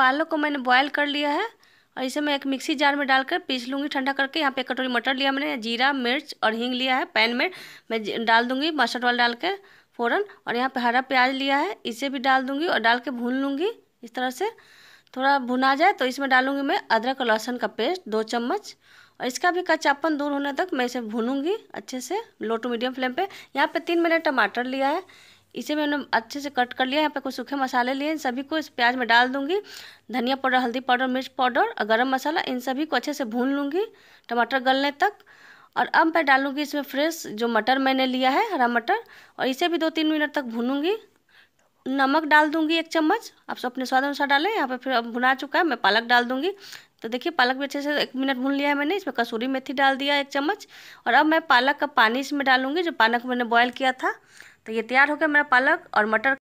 पालक को मैंने बॉयल कर लिया है और इसे मैं एक मिक्सी जार में डालकर पीस लूँगी ठंडा करके यहाँ पे कटोरी मटर लिया मैंने जीरा मिर्च और हींग लिया है पैन में मैं डाल दूँगी मस्टर्ड ऑयल डाल के फ़ौरन और यहाँ पे हरा प्याज लिया है इसे भी डाल दूँगी और डाल के भून लूँगी इस तरह से थोड़ा भुना जाए तो इसमें डालूँगी मैं अदरक और लहसुन का पेस्ट दो चम्मच और इसका भी कच्चापन दूर होने तक मैं इसे भूनूंगी अच्छे से लो टू मीडियम फ्लेम पे यहाँ पे तीन मैंने टमाटर लिया है इसे मैंने अच्छे से कट कर लिया यहाँ पे कुछ सूखे मसाले लिए इन सभी को इस प्याज में डाल दूंगी धनिया पाउडर हल्दी पाउडर मिर्च पाउडर और गर्म मसाला इन सभी को अच्छे से भून लूँगी टमाटर गलने तक और अब मैं डालूँगी इसमें फ्रेश जो मटर मैंने लिया है हरा मटर और इसे भी दो तीन मिनट तक भूनूँगी नमक डाल दूँगी एक चम्मच आप सब अपने स्वाद अनुसार डालें यहाँ पर फिर अब भुना चुका है मैं पालक डाल दूँगी तो देखिए पालक भी अच्छे से एक मिनट भून लिया है मैंने इसमें कसूरी मेथी डाल दिया एक चम्मच और अब मैं पालक का पानी इसमें डालूँगी जो पालक मैंने बॉयल किया था तो ये तैयार हो गया मेरा पालक और मटर